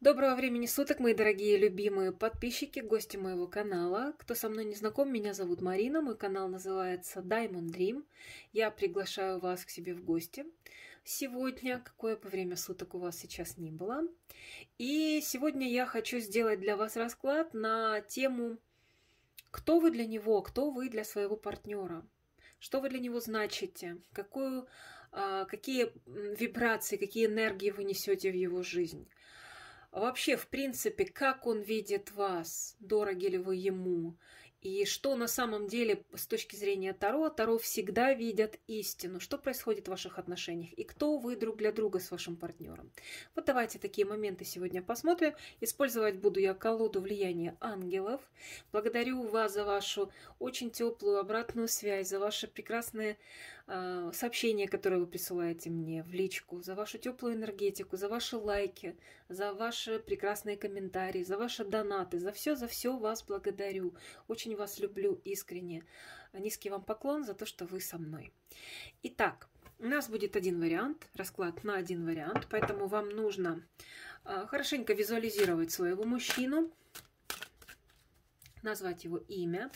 Доброго времени суток, мои дорогие любимые подписчики, гости моего канала. Кто со мной не знаком, меня зовут Марина, мой канал называется Diamond Dream. Я приглашаю вас к себе в гости сегодня, какое бы время суток у вас сейчас ни было. И сегодня я хочу сделать для вас расклад на тему «Кто вы для него? Кто вы для своего партнера?» Что вы для него значите? Какую а, какие вибрации, какие энергии вы несете в его жизнь. А вообще, в принципе, как он видит вас, дороги ли вы ему, и что на самом деле с точки зрения Таро, Таро всегда видят истину, что происходит в ваших отношениях и кто вы друг для друга с вашим партнером. Вот давайте такие моменты сегодня посмотрим. Использовать буду я колоду влияния ангелов. Благодарю вас за вашу очень теплую обратную связь, за ваши прекрасные а, сообщения, которые вы присылаете мне в личку, за вашу теплую энергетику, за ваши лайки, за ваши прекрасные комментарии, за ваши донаты, за все, за все вас благодарю. Очень вас люблю искренне. Низкий вам поклон за то, что вы со мной. Итак, у нас будет один вариант, расклад на один вариант, поэтому вам нужно а, хорошенько визуализировать своего мужчину, назвать его имя,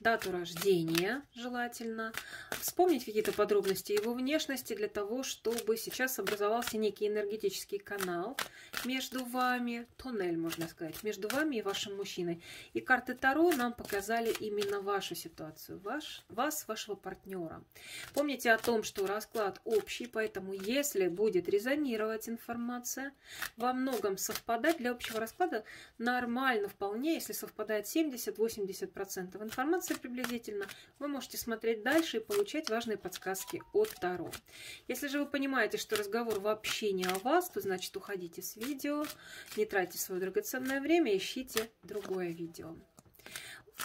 дату рождения желательно, вспомнить какие-то подробности его внешности для того, чтобы сейчас образовался некий энергетический канал между вами, тоннель, можно сказать, между вами и вашим мужчиной. И карты Таро нам показали именно вашу ситуацию, ваш, вас, вашего партнера. Помните о том, что расклад общий, поэтому если будет резонировать информация, во многом совпадать для общего расклада нормально вполне, если совпадает 70, 70-80% информации приблизительно, вы можете смотреть дальше и получать важные подсказки от Таро. Если же вы понимаете, что разговор вообще не о вас, то значит уходите с видео, не тратьте свое драгоценное время, ищите другое видео.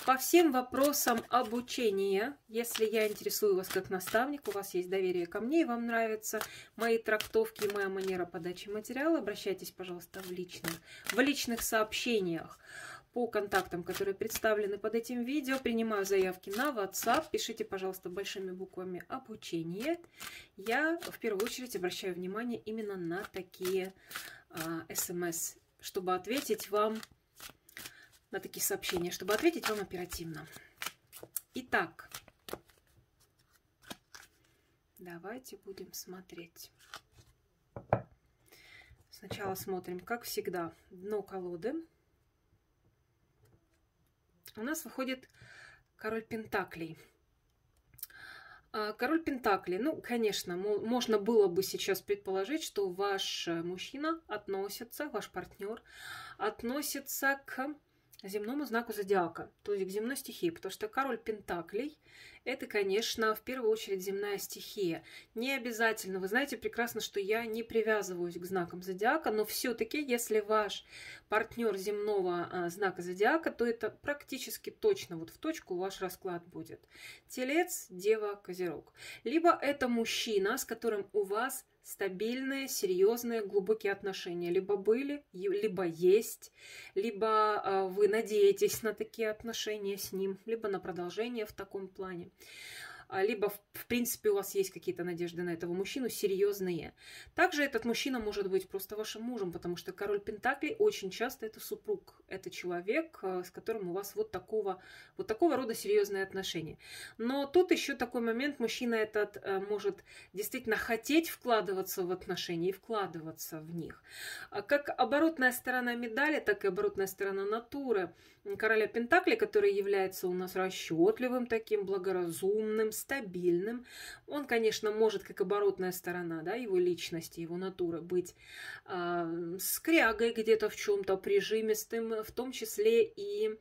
По всем вопросам обучения, если я интересую вас как наставник, у вас есть доверие ко мне и вам нравятся мои трактовки и моя манера подачи материала, обращайтесь, пожалуйста, в личных, в личных сообщениях по контактам, которые представлены под этим видео. Принимаю заявки на WhatsApp. Пишите, пожалуйста, большими буквами «Обучение». Я в первую очередь обращаю внимание именно на такие СМС, а, чтобы ответить вам на такие сообщения, чтобы ответить вам оперативно. Итак, давайте будем смотреть. Сначала смотрим, как всегда, дно колоды – у нас выходит король пентаклей. А, король Пентакли. Ну, конечно, можно было бы сейчас предположить, что ваш э, мужчина относится, ваш партнер относится к земному знаку зодиака, то есть к земной стихии, потому что король Пентаклей – это, конечно, в первую очередь земная стихия. Не обязательно, вы знаете прекрасно, что я не привязываюсь к знакам зодиака, но все-таки, если ваш партнер земного а, знака зодиака, то это практически точно вот в точку ваш расклад будет. Телец, Дева, Козерог. Либо это мужчина, с которым у вас стабильные, серьезные, глубокие отношения либо были, либо есть, либо а, вы надеетесь на такие отношения с ним, либо на продолжение в таком плане. А, либо, в принципе, у вас есть какие-то надежды на этого мужчину серьезные. Также этот мужчина может быть просто вашим мужем, потому что король Пентаклей очень часто это супруг, это человек, э, с которым у вас вот такого, вот такого рода серьезные отношения. Но тут еще такой момент, мужчина этот э, может действительно хотеть вкладываться в отношения и вкладываться в них. А как оборотная сторона медали, так и оборотная сторона натуры – короля Пентакли, который является у нас расчетливым, таким благоразумным, стабильным. Он, конечно, может, как оборотная сторона да, его личности, его натуры, быть э, скрягой где-то в чем-то, прижимистым, в том числе и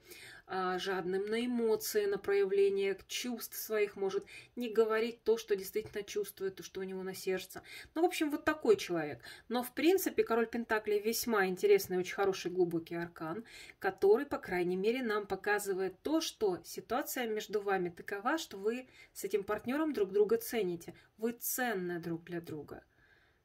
а, жадным на эмоции, на проявление чувств своих, может не говорить то, что действительно чувствует, то, что у него на сердце. Ну, в общем, вот такой человек. Но, в принципе, король Пентакли весьма интересный, очень хороший глубокий аркан, который, по крайней мере, нам показывает то, что ситуация между вами такова, что вы с этим партнером друг друга цените. Вы ценны друг для друга.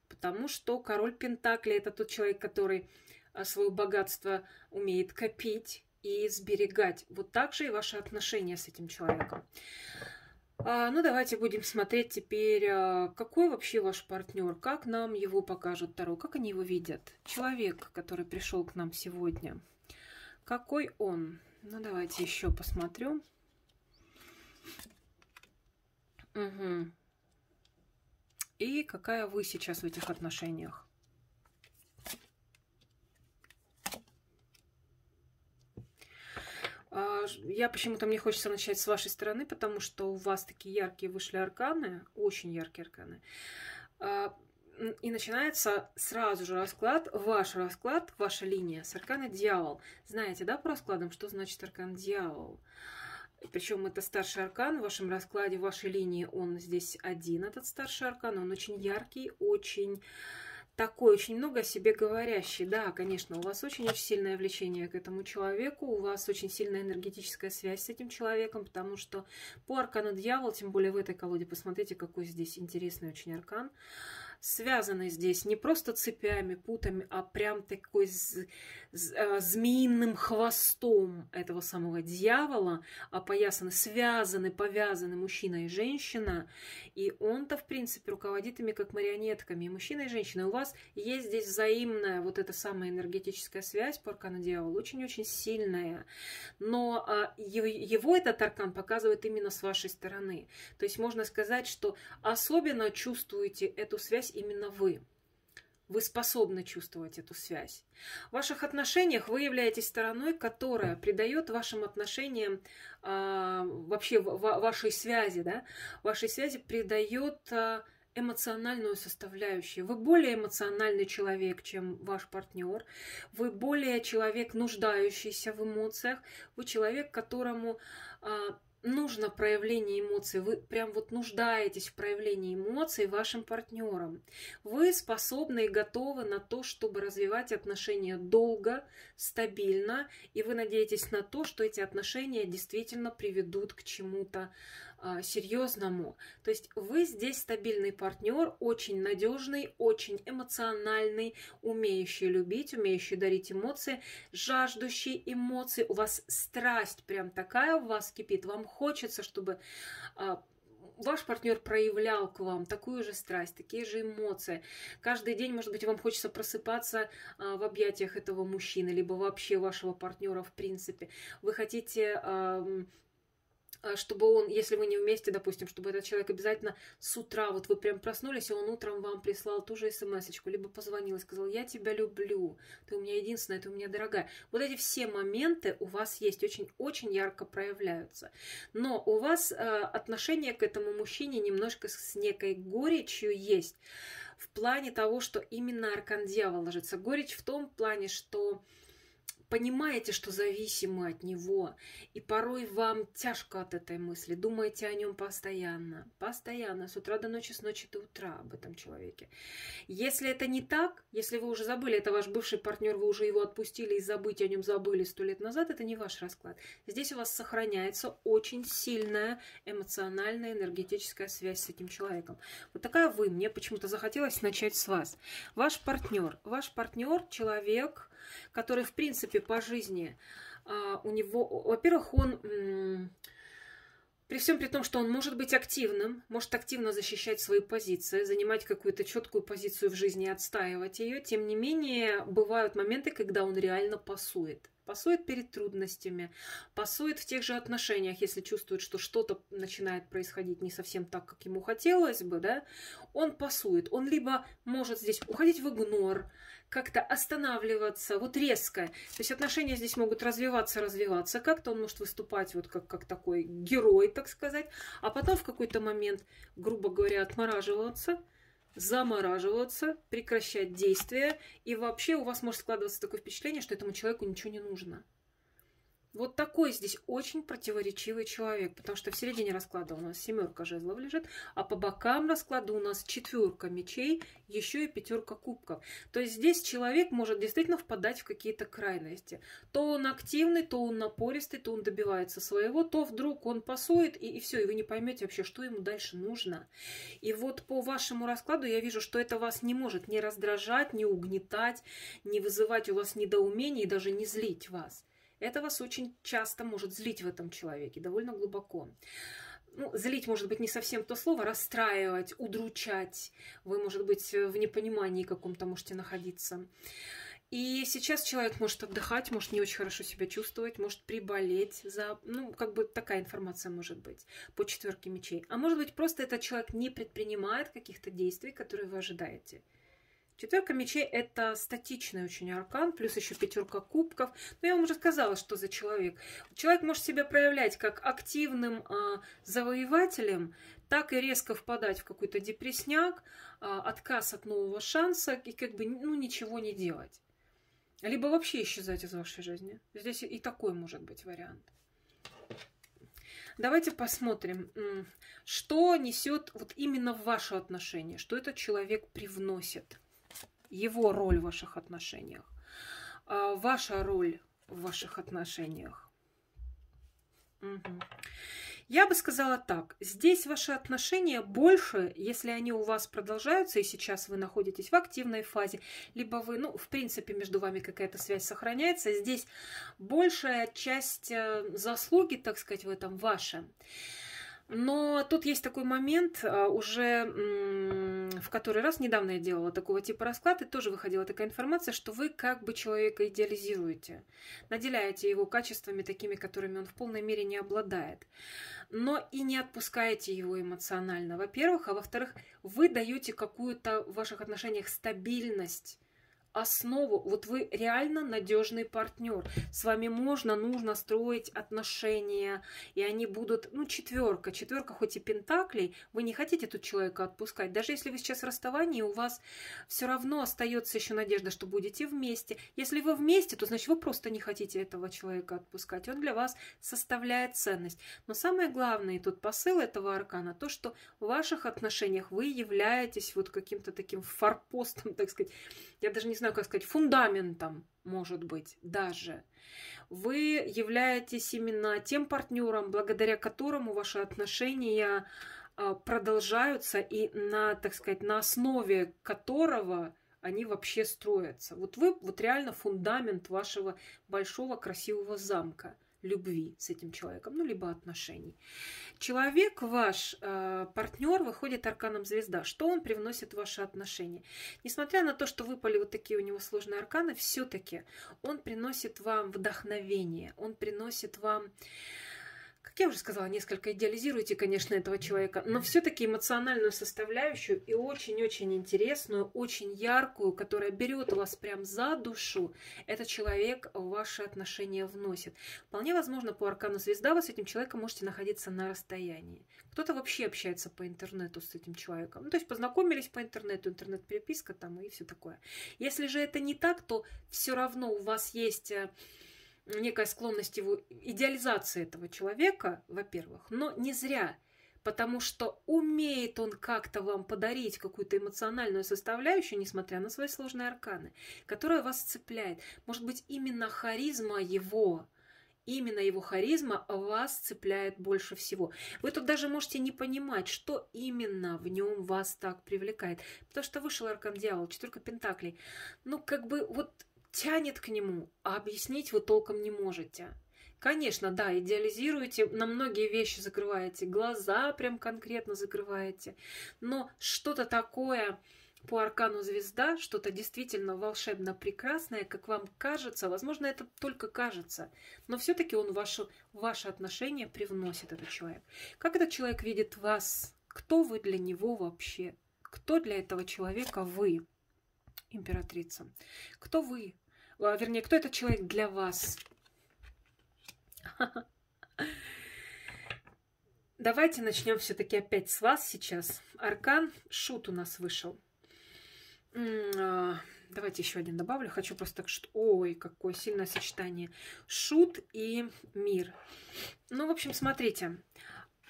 Потому что король Пентакли – это тот человек, который а, свое богатство умеет копить, и сберегать. Вот так же и ваши отношения с этим человеком. А, ну, давайте будем смотреть теперь, а, какой вообще ваш партнер, как нам его покажут Таро, как они его видят. Человек, который пришел к нам сегодня, какой он? Ну, давайте еще посмотрю. Угу. И какая вы сейчас в этих отношениях? А, я почему-то мне хочется начать с вашей стороны, потому что у вас такие яркие вышли арканы, очень яркие арканы. А, и начинается сразу же расклад, ваш расклад, ваша линия с аркана дьявол. Знаете, да, по раскладам, что значит аркан дьявол? Причем это старший аркан в вашем раскладе, в вашей линии он здесь один, этот старший аркан. Он очень яркий, очень такой, очень много о себе говорящий. Да, конечно, у вас очень-очень сильное влечение к этому человеку, у вас очень сильная энергетическая связь с этим человеком, потому что по аркану дьявол, тем более в этой колоде, посмотрите, какой здесь интересный очень аркан – связаны здесь не просто цепями, путами, а прям такой а, змеиным хвостом этого самого дьявола, опоясаны, а связаны, повязаны мужчина и женщина. И он-то, в принципе, руководит ими как марионетками. И мужчина и женщина. И у вас есть здесь взаимная вот эта самая энергетическая связь по аркану дьявола, очень-очень сильная. Но а, его этот аркан показывает именно с вашей стороны. То есть можно сказать, что особенно чувствуете эту связь связь именно вы. Вы способны чувствовать эту связь. В ваших отношениях вы являетесь стороной, которая придает вашим отношениям, э, вообще в, в, вашей связи, да, вашей связи придает э, эмоциональную составляющую. Вы более эмоциональный человек, чем ваш партнер. Вы более человек, нуждающийся в эмоциях. Вы человек, которому э, нужно проявление эмоций, вы прям вот нуждаетесь в проявлении эмоций вашим партнером. Вы способны и готовы на то, чтобы развивать отношения долго, стабильно, и вы надеетесь на то, что эти отношения действительно приведут к чему-то а, серьезному. То есть вы здесь стабильный партнер, очень надежный, очень эмоциональный, умеющий любить, умеющий дарить эмоции, жаждущий эмоций. У вас страсть прям такая у вас кипит. Вам хочется, чтобы а, ваш партнер проявлял к вам такую же страсть, такие же эмоции. Каждый день, может быть, вам хочется просыпаться а, в объятиях этого мужчины, либо вообще вашего партнера в принципе. Вы хотите Э, чтобы он, если вы не вместе, допустим, чтобы этот человек обязательно с утра, вот вы прям проснулись, и он утром вам прислал ту же смс-очку, либо позвонил и сказал, я тебя люблю, ты у меня единственная, ты у меня дорогая. Вот эти все моменты у вас есть, очень-очень ярко проявляются. Но у вас э, отношение к этому мужчине немножко с некой горечью есть, в плане того, что именно аркан дьявол ложится. Горечь в том плане, что понимаете, что зависимы от него, и порой вам тяжко от этой мысли, думаете о нем постоянно, постоянно, с утра до ночи, с ночи до утра об этом человеке. Если это не так, если вы уже забыли, это ваш бывший партнер, вы уже его отпустили и забыть о нем забыли сто лет назад, это не ваш расклад. Здесь у вас сохраняется очень сильная эмоциональная, энергетическая связь с этим человеком. Вот такая вы, мне почему-то захотелось начать с вас. Ваш партнер, ваш партнер, человек, который, в принципе, по жизни а, у него... Во-первых, он... При всем при том, что он может быть активным, может активно защищать свои позиции, занимать какую-то четкую позицию в жизни отстаивать ее, тем не менее бывают моменты, когда он реально пасует. Пасует перед трудностями, пасует в тех же отношениях, если чувствует, что что-то начинает происходить не совсем так, как ему хотелось бы, да, он пасует. Он либо может здесь уходить в игнор, как-то останавливаться вот резко. То есть отношения здесь могут развиваться, развиваться. Как-то он может выступать вот как, как такой герой, так сказать. А потом в какой-то момент, грубо говоря, отмораживаться замораживаться, прекращать действия. И вообще у вас может складываться такое впечатление, что этому человеку ничего не нужно. Вот такой здесь очень противоречивый человек, потому что в середине расклада у нас семерка жезлов лежит, а по бокам расклада у нас четверка мечей, еще и пятерка кубков. То есть здесь человек может действительно впадать в какие-то крайности. То он активный, то он напористый, то он добивается своего, то вдруг он пасует, и, и все, и вы не поймете вообще, что ему дальше нужно. И вот по вашему раскладу я вижу, что это вас не может не раздражать, не угнетать, не вызывать у вас недоумение и даже не злить вас. Это вас очень часто может злить в этом человеке, довольно глубоко. Ну, злить, может быть, не совсем то слово, расстраивать, удручать. Вы, может быть, э, в непонимании каком-то можете находиться. И сейчас человек может отдыхать, может не очень хорошо себя чувствовать, может приболеть. За... Ну, как бы такая информация может быть по четверке мечей. А может быть, просто этот человек не предпринимает каких-то действий, которые вы ожидаете. Четверка мечей – это статичный очень аркан, плюс еще пятерка кубков. Но я вам уже сказала, что за человек. Человек может себя проявлять как активным э, завоевателем, так и резко впадать в какой-то депресняк, э, отказ от нового шанса и как бы ну, ничего не делать. Либо вообще исчезать из вашей жизни. Здесь и такой может быть вариант. Давайте посмотрим, что несет вот именно в ваше отношение, что этот человек привносит – его роль в ваших отношениях, а, ваша роль в ваших отношениях. Угу. Я бы сказала так, здесь ваши отношения больше, если они у вас продолжаются, и сейчас вы находитесь в активной фазе, либо вы, ну, в принципе, между вами какая-то связь сохраняется, здесь большая часть э, заслуги, так сказать, в этом ваша. Но тут есть такой момент, а, уже в который раз недавно я делала такого типа расклад, и тоже выходила такая информация, что вы как бы человека идеализируете, наделяете его качествами такими, которыми он в полной мере не обладает, но и не отпускаете его эмоционально, во-первых, а во-вторых, вы даете какую-то в ваших отношениях стабильность, основу. Вот вы реально надежный партнер. С вами можно, нужно строить отношения, и они будут, ну, четверка, четверка хоть и пентаклей, вы не хотите тут человека отпускать. Даже если вы сейчас в расставании, у вас все равно остается еще надежда, что будете вместе. Если вы вместе, то значит вы просто не хотите этого человека отпускать. Он для вас составляет ценность. Но самое главное тут посыл этого аркана, то, что в ваших отношениях вы являетесь вот каким-то таким форпостом, так сказать. Я даже не знаю, знаю, как сказать, фундаментом, может быть, даже. Вы являетесь именно тем партнером, благодаря которому ваши отношения а, продолжаются и на, так сказать, на основе которого они вообще строятся. Вот вы вот реально фундамент вашего большого красивого замка любви с этим человеком, ну, либо отношений. Человек ваш, э, партнер, выходит арканом звезда. Что он привносит в ваши отношения? Несмотря на то, что выпали вот такие у него сложные арканы, все-таки он приносит вам вдохновение, он приносит вам как я уже сказала, несколько идеализируете, конечно, этого человека, но все-таки эмоциональную составляющую и очень-очень интересную, очень яркую, которая берет вас прям за душу, этот человек в ваши отношения вносит. Вполне возможно, по аркану звезда вы с этим человеком можете находиться на расстоянии. Кто-то вообще общается по интернету с этим человеком. Ну, то есть познакомились по интернету, интернет-переписка там и все такое. Если же это не так, то все равно у вас есть э, некая склонность его идеализации этого человека, во-первых, но не зря, потому что умеет он как-то вам подарить какую-то эмоциональную составляющую, несмотря на свои сложные арканы, которая вас цепляет. Может быть, именно харизма его, именно его харизма вас цепляет больше всего. Вы тут даже можете не понимать, что именно в нем вас так привлекает. Потому что вышел Аркан Дьявол, четверка Пентаклей. Ну, как бы вот тянет к нему, а объяснить вы толком не можете. Конечно, да, идеализируете, на многие вещи закрываете, глаза прям конкретно закрываете, но что-то такое по аркану звезда, что-то действительно волшебно прекрасное, как вам кажется, возможно, это только кажется, но все-таки он ваше ваше отношение привносит этот человек. Как этот человек видит вас? Кто вы для него вообще? Кто для этого человека вы, императрица? Кто вы? А, вернее, кто этот человек для вас? Давайте начнем все-таки опять с вас сейчас. Аркан Шут у нас вышел. А, давайте еще один добавлю. Хочу просто так... что. Ой, какое сильное сочетание. Шут и мир. Ну, в общем, смотрите.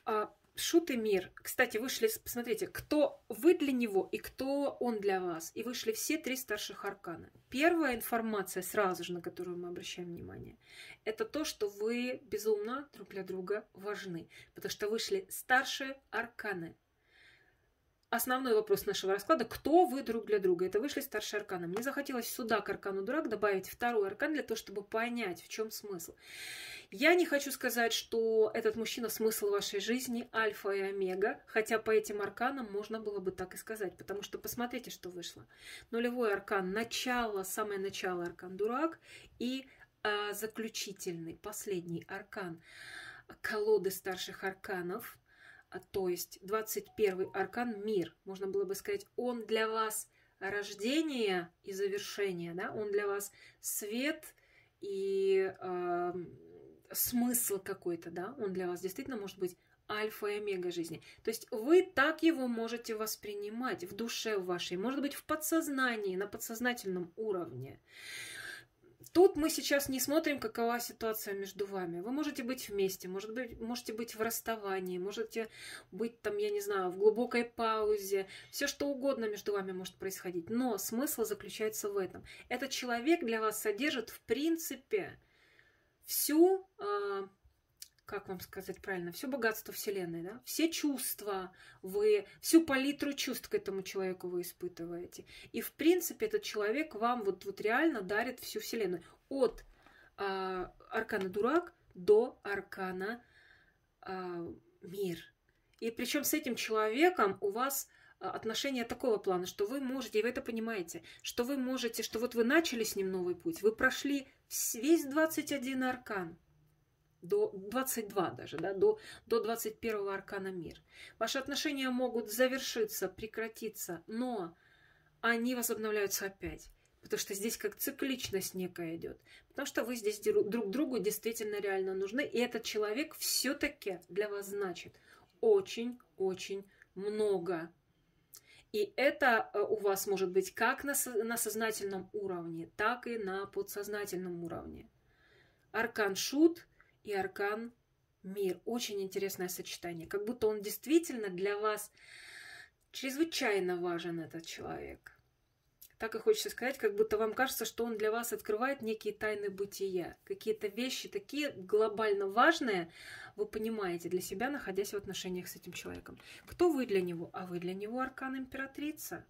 А, Шут и мир. Кстати, вышли, посмотрите, кто вы для него и кто он для вас. И вышли все три старших аркана. Первая информация, сразу же, на которую мы обращаем внимание, это то, что вы безумно друг для друга важны. Потому что вышли старшие арканы. Основной вопрос нашего расклада – кто вы друг для друга? Это вышли старшие арканы. Мне захотелось сюда, к аркану дурак, добавить второй аркан для того, чтобы понять, в чем смысл. Я не хочу сказать, что этот мужчина смысл вашей жизни, альфа и омега, хотя по этим арканам можно было бы так и сказать, потому что посмотрите, что вышло. Нулевой аркан, начало, самое начало аркан дурак и э, заключительный, последний аркан колоды старших арканов, а, то есть 21 аркан мир, можно было бы сказать, он для вас рождение и завершение, да, он для вас свет и э, смысл какой-то, да, он для вас действительно может быть альфа и омега жизни. То есть вы так его можете воспринимать в душе вашей, может быть, в подсознании, на подсознательном уровне. Тут мы сейчас не смотрим, какова ситуация между вами. Вы можете быть вместе, может быть, можете быть в расставании, можете быть там, я не знаю, в глубокой паузе. Все что угодно между вами может происходить. Но смысл заключается в этом. Этот человек для вас содержит, в принципе, всю, а, как вам сказать правильно, все богатство Вселенной, да? все чувства, вы всю палитру чувств к этому человеку вы испытываете. И, в принципе, этот человек вам вот, вот реально дарит всю Вселенную. От а, аркана дурак до аркана а, мир. И причем с этим человеком у вас а, отношения такого плана, что вы можете, и вы это понимаете, что вы можете, что вот вы начали с ним новый путь, вы прошли весь 21 аркан, до 22 даже, да, до, до 21 аркана мир. Ваши отношения могут завершиться, прекратиться, но они возобновляются опять. Потому что здесь как цикличность некая идет. Потому что вы здесь друг другу действительно реально нужны. И этот человек все-таки для вас значит очень-очень много. И это э, у вас может быть как на, на сознательном уровне, так и на подсознательном уровне. Аркан Шут и Аркан Мир. Очень интересное сочетание. Как будто он действительно для вас чрезвычайно важен, этот человек так и хочется сказать, как будто вам кажется, что он для вас открывает некие тайны бытия, какие-то вещи такие глобально важные, вы понимаете для себя, находясь в отношениях с этим человеком. Кто вы для него? А вы для него аркан императрица.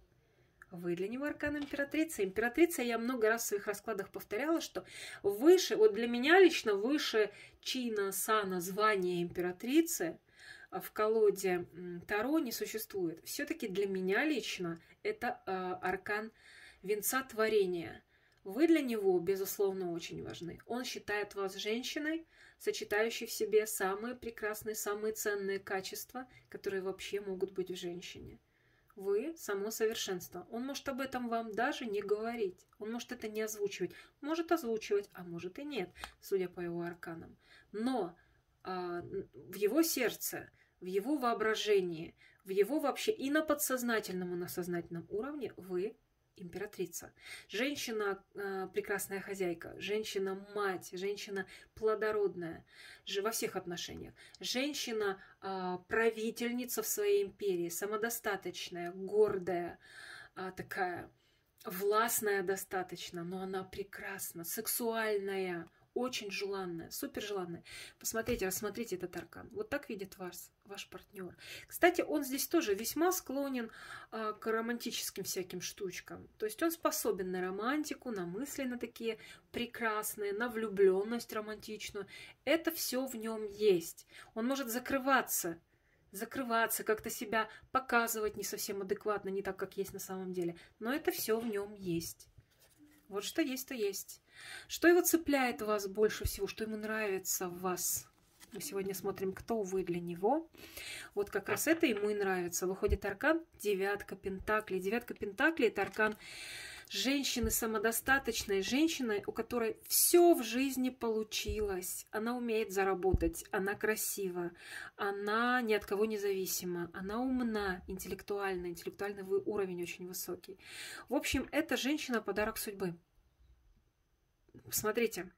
Вы для него аркан императрица. Императрица, я много раз в своих раскладах повторяла, что выше, вот для меня лично выше чина, сана, звания императрицы а в колоде Таро не существует. Все-таки для меня лично это а, аркан императрицы венца творения. Вы для него, безусловно, очень важны. Он считает вас женщиной, сочетающей в себе самые прекрасные, самые ценные качества, которые вообще могут быть в женщине. Вы – само совершенство. Он может об этом вам даже не говорить. Он может это не озвучивать. Может озвучивать, а может и нет, судя по его арканам. Но а, в его сердце, в его воображении, в его вообще и на подсознательном, и на сознательном уровне вы императрица. Женщина э, прекрасная хозяйка, женщина мать, женщина плодородная во всех отношениях. Женщина э, правительница в своей империи, самодостаточная, гордая э, такая, властная достаточно, но она прекрасна, сексуальная, очень желанное, супер желанное. Посмотрите, рассмотрите этот аркан. Вот так видит вас, ваш партнер. Кстати, он здесь тоже весьма склонен э, к романтическим всяким штучкам. То есть он способен на романтику, на мысли на такие прекрасные, на влюбленность романтичную. Это все в нем есть. Он может закрываться закрываться, как-то себя показывать не совсем адекватно, не так, как есть на самом деле. Но это все в нем есть. Вот что есть, то есть. Что его цепляет вас больше всего, что ему нравится в вас? Мы сегодня смотрим, кто вы для него. Вот как раз это ему и нравится. Выходит аркан девятка пентаклей. Девятка пентаклей – это аркан женщины самодостаточной, женщины, у которой все в жизни получилось. Она умеет заработать, она красива, она ни от кого не зависима, она умна, интеллектуальна, интеллектуальный уровень очень высокий. В общем, это женщина подарок судьбы. Смотрите,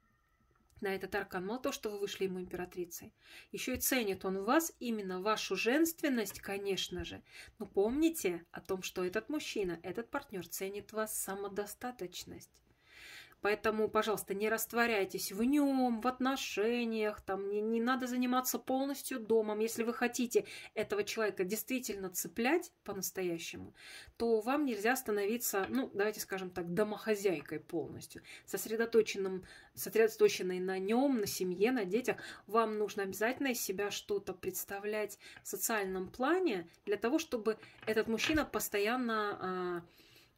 на этот аркан. Мало то, что вы вышли ему императрицей, еще и ценит он вас, именно вашу женственность, конечно же. Но помните о том, что этот мужчина, этот партнер ценит вас самодостаточность. Поэтому, пожалуйста, не растворяйтесь в нем, в отношениях, там не, не надо заниматься полностью домом. Если вы хотите этого человека действительно цеплять по-настоящему, то вам нельзя становиться, ну, давайте скажем так, домохозяйкой полностью, сосредоточенным, сосредоточенной на нем, на семье, на детях. Вам нужно обязательно из себя что-то представлять в социальном плане для того, чтобы этот мужчина постоянно а,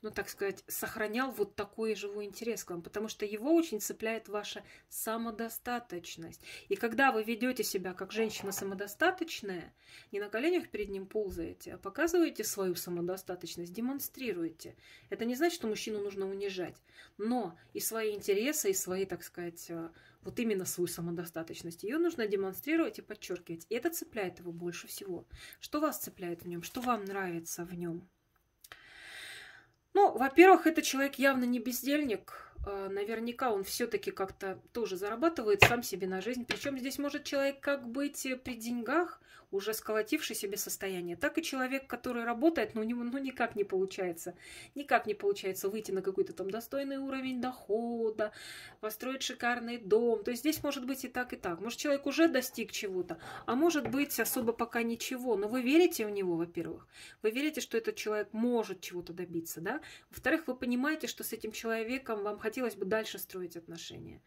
ну, так сказать, сохранял вот такой живой интерес к вам, потому что его очень цепляет ваша самодостаточность. И когда вы ведете себя как женщина самодостаточная, не на коленях перед ним ползаете, а показываете свою самодостаточность, демонстрируете. Это не значит, что мужчину нужно унижать, но и свои интересы, и свои, так сказать, э, вот именно свою самодостаточность. Ее нужно демонстрировать и подчеркивать. И это цепляет его больше всего. Что вас цепляет в нем? Что вам нравится в нем? Ну, во-первых, это человек явно не бездельник. А наверняка он все-таки как-то тоже зарабатывает сам себе на жизнь. Причем здесь может человек как быть э, при деньгах, уже сколотивший себе состояние, так и человек, который работает, но ну, у него ну, никак не получается. Никак не получается выйти на какой-то там достойный уровень дохода, построить шикарный дом. То есть здесь может быть и так, и так. Может, человек уже достиг чего-то, а может быть особо пока ничего. Но вы верите в него, во-первых. Вы верите, что этот человек может чего-то добиться, да? Во-вторых, вы понимаете, что с этим человеком вам хотелось бы дальше строить отношения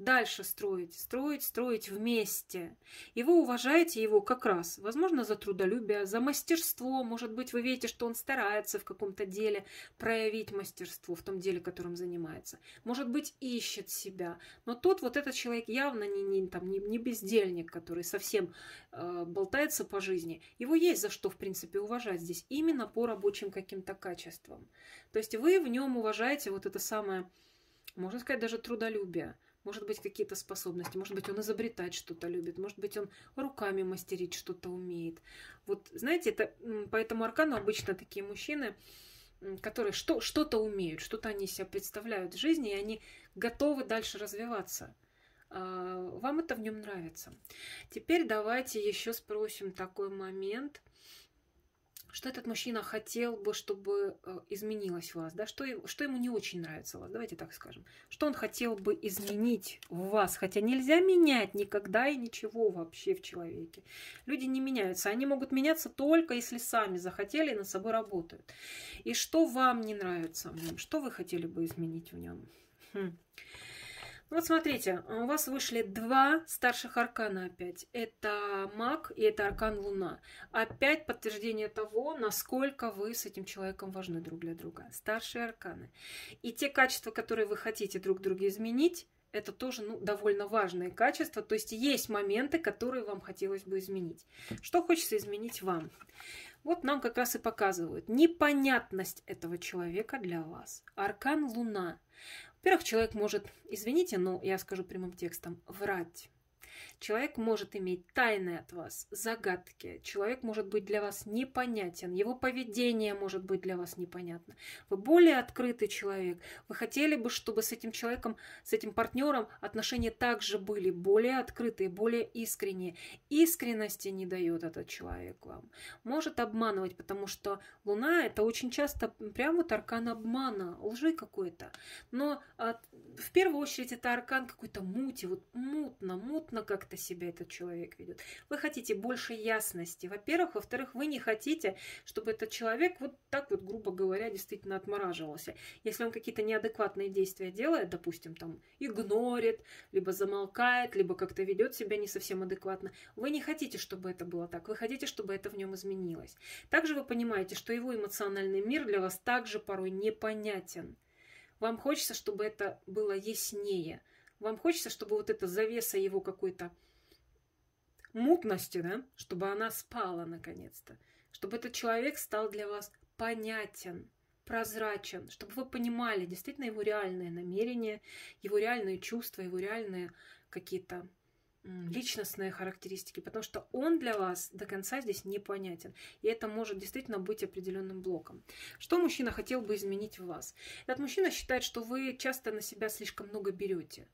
дальше строить, строить, строить вместе. И вы уважаете его как раз, возможно, за трудолюбие, за мастерство. Может быть, вы видите, что он старается в каком-то деле проявить мастерство в том деле, которым занимается. Может быть, ищет себя. Но тут вот этот человек явно не, не, там, не, не бездельник, который совсем э, болтается по жизни. Его есть за что, в принципе, уважать здесь именно по рабочим каким-то качествам. То есть вы в нем уважаете вот это самое, можно сказать, даже трудолюбие может быть, какие-то способности, может быть, он изобретать что-то любит, может быть, он руками мастерить что-то умеет. Вот, знаете, это, по этому аркану обычно такие мужчины, которые что, что-то умеют, что-то они себя представляют в жизни, и они готовы дальше развиваться. А, вам это в нем нравится. Теперь давайте еще спросим такой момент – что этот мужчина хотел бы, чтобы э, изменилось в вас, да, что, что ему не очень нравится в вас, давайте так скажем, что он хотел бы изменить в вас, хотя нельзя менять никогда и ничего вообще в человеке. Люди не меняются, они могут меняться только если сами захотели и над собой работают. И что вам не нравится в нем, что вы хотели бы изменить в нем? Хм. Вот смотрите, э, у вас вышли два старших аркана опять. Это маг и это аркан луна. Опять подтверждение того, насколько вы с этим человеком важны друг для друга. Старшие арканы. И те качества, которые вы хотите друг друга изменить, это тоже ну, довольно важное качество. То есть есть моменты, которые вам хотелось бы изменить. Что хочется изменить вам? Вот нам как раз и показывают непонятность этого человека для вас. Аркан Луна. Во-первых, человек может, извините, но я скажу прямым текстом, врать. Человек может иметь тайны от вас, загадки. Человек может быть для вас непонятен. Его поведение может быть для вас непонятно. Вы более открытый человек. Вы хотели бы, чтобы с этим человеком, с этим партнером отношения также были более открытые, более искренние. Искренности не дает этот человек вам. Может обманывать, потому что Луна это очень часто прям вот аркан обмана, лжи какой-то. Но в первую очередь это аркан какой-то мути, вот мутно, мутно как-то себя этот человек ведет. Вы хотите больше ясности, во-первых. Во-вторых, вы не хотите, чтобы этот человек вот так вот, грубо говоря, действительно отмораживался. Если он какие-то неадекватные действия делает, допустим, там игнорит, либо замолкает, либо как-то ведет себя не совсем адекватно, вы не хотите, чтобы это было так. Вы хотите, чтобы это в нем изменилось. Также вы понимаете, что его эмоциональный мир для вас также порой непонятен. Вам хочется, чтобы это было яснее – вам хочется, чтобы вот эта завеса его какой-то мутности, да, чтобы она спала наконец-то, чтобы этот человек стал для вас понятен, прозрачен, чтобы вы понимали действительно его реальные намерения, его реальные чувства, его реальные какие-то личностные характеристики, потому что он для вас до конца здесь непонятен. И это может действительно быть определенным блоком. Что мужчина хотел бы изменить в вас? Этот мужчина считает, что вы часто на себя слишком много берете.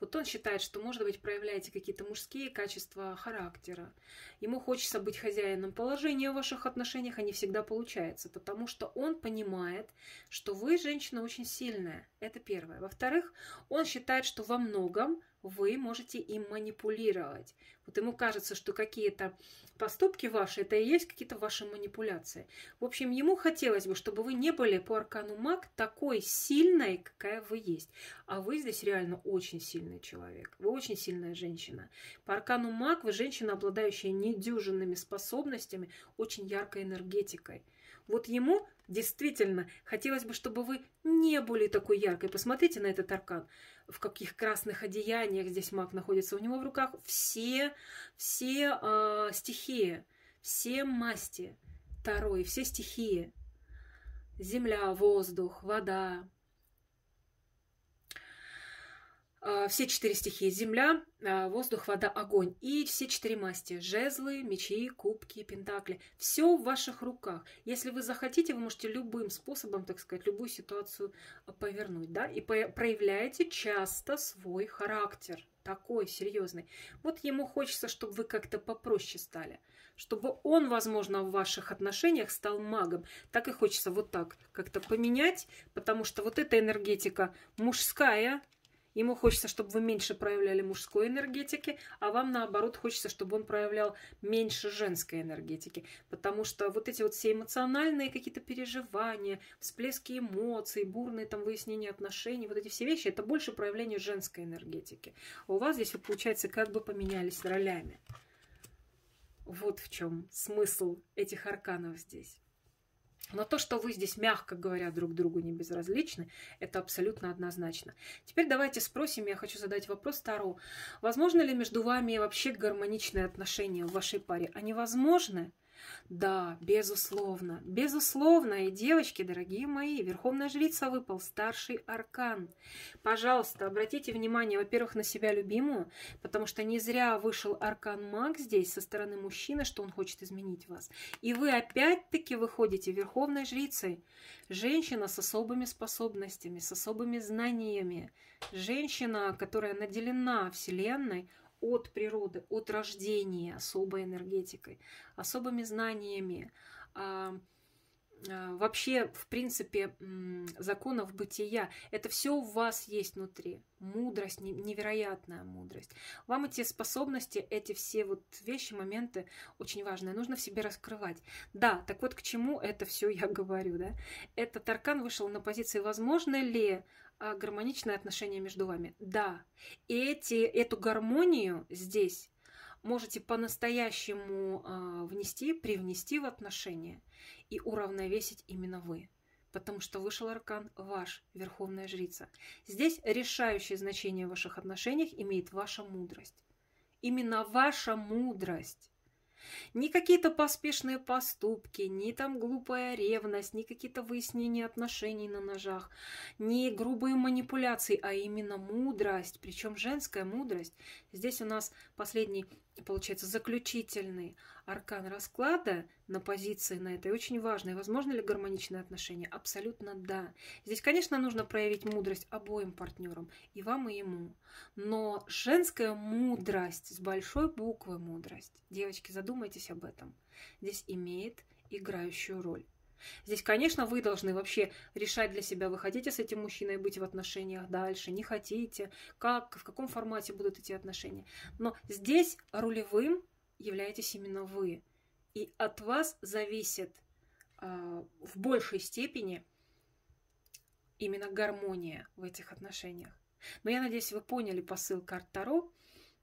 Вот он считает, что, может быть, проявляете какие-то мужские качества характера. Ему хочется быть хозяином положения в ваших отношениях, они а всегда получается, потому что он понимает, что вы женщина очень сильная. Это первое. Во-вторых, он считает, что во многом вы можете им манипулировать. Вот ему кажется, что какие-то поступки ваши, это и есть какие-то ваши манипуляции. В общем, ему хотелось бы, чтобы вы не были по аркану маг такой сильной, какая вы есть. А вы здесь реально очень сильный человек. Вы очень сильная женщина. По аркану маг вы женщина, обладающая недюжинными способностями, очень яркой энергетикой. Вот ему действительно хотелось бы, чтобы вы не были такой яркой. Посмотрите на этот аркан в каких красных одеяниях здесь маг находится. У него в руках все, все э, стихии, все масти Таро и все стихии. Земля, воздух, вода, Э, все четыре стихии – земля, э, воздух, вода, огонь. И все четыре масти – жезлы, мечи, кубки, пентакли. Все в ваших руках. Если вы захотите, вы можете любым способом, так сказать, любую ситуацию э, повернуть. Да? И проявляете часто свой характер такой серьезный. Вот ему хочется, чтобы вы как-то попроще стали. Чтобы он, возможно, в ваших отношениях стал магом. Так и хочется вот так как-то поменять, потому что вот эта энергетика мужская – Ему хочется, чтобы вы меньше проявляли мужской энергетики, а вам, наоборот, хочется, чтобы он проявлял меньше женской энергетики. Потому что вот эти вот все эмоциональные какие-то переживания, всплески эмоций, бурные там выяснения отношений, вот эти все вещи, это больше проявление женской энергетики. А у вас здесь, вот, получается, как бы поменялись ролями. Вот в чем смысл этих арканов здесь. Но то, что вы здесь, мягко говоря, друг другу не безразличны, это абсолютно однозначно. Теперь давайте спросим, я хочу задать вопрос Таро. Возможно ли между вами вообще гармоничные отношения в вашей паре? Они возможны? Да, безусловно, безусловно. И, девочки, дорогие мои, Верховная Жрица выпал старший аркан. Пожалуйста, обратите внимание, во-первых, на себя любимую, потому что не зря вышел аркан маг здесь со стороны мужчины, что он хочет изменить вас. И вы опять-таки выходите Верховной Жрицей. Женщина с особыми способностями, с особыми знаниями. Женщина, которая наделена Вселенной – от природы, от рождения особой энергетикой, особыми знаниями, а, а, вообще, в принципе, законов бытия. Это все у вас есть внутри. Мудрость, невероятная мудрость. Вам эти способности, эти все вот вещи, моменты очень важные. Нужно в себе раскрывать. Да, так вот к чему это все я говорю, да? Этот аркан вышел на позиции, возможно ли а, гармоничное отношение между вами. Да, эти, эту гармонию здесь можете по-настоящему а, внести, привнести в отношения и уравновесить именно вы. Потому что вышел аркан ваш, верховная жрица. Здесь решающее значение в ваших отношениях имеет ваша мудрость. Именно ваша мудрость ни какие-то поспешные поступки, ни там глупая ревность, ни какие-то выяснения отношений на ножах, ни грубые манипуляции, а именно мудрость, причем женская мудрость. Здесь у нас последний получается, заключительный аркан расклада на позиции на этой очень важной. Возможно ли гармоничное отношение? Абсолютно да. Здесь, конечно, нужно проявить мудрость обоим партнерам, и вам, и ему. Но женская мудрость, с большой буквы мудрость, девочки, задумайтесь об этом, здесь имеет играющую роль. Здесь, конечно, вы должны вообще решать для себя, вы хотите с этим мужчиной быть в отношениях дальше, не хотите, как, в каком формате будут эти отношения. Но здесь рулевым являетесь именно вы. И от вас зависит э, в большей степени именно гармония в этих отношениях. Но я надеюсь, вы поняли посыл карт Таро.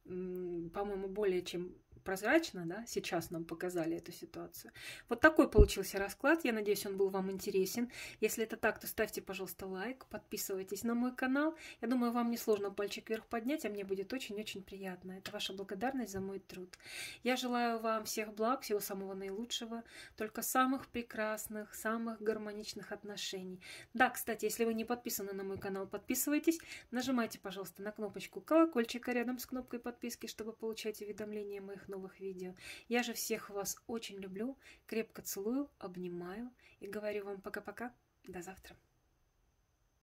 По-моему, более чем прозрачно, да, сейчас нам показали эту ситуацию. Вот такой получился расклад, я надеюсь, он был вам интересен. Если это так, то ставьте, пожалуйста, лайк, подписывайтесь на мой канал. Я думаю, вам несложно пальчик вверх поднять, а мне будет очень-очень приятно. Это ваша благодарность за мой труд. Я желаю вам всех благ, всего самого наилучшего, только самых прекрасных, самых гармоничных отношений. Да, кстати, если вы не подписаны на мой канал, подписывайтесь, нажимайте, пожалуйста, на кнопочку колокольчика рядом с кнопкой подписки, чтобы получать уведомления моих новых видео. Я же всех вас очень люблю, крепко целую, обнимаю и говорю вам пока-пока. До завтра.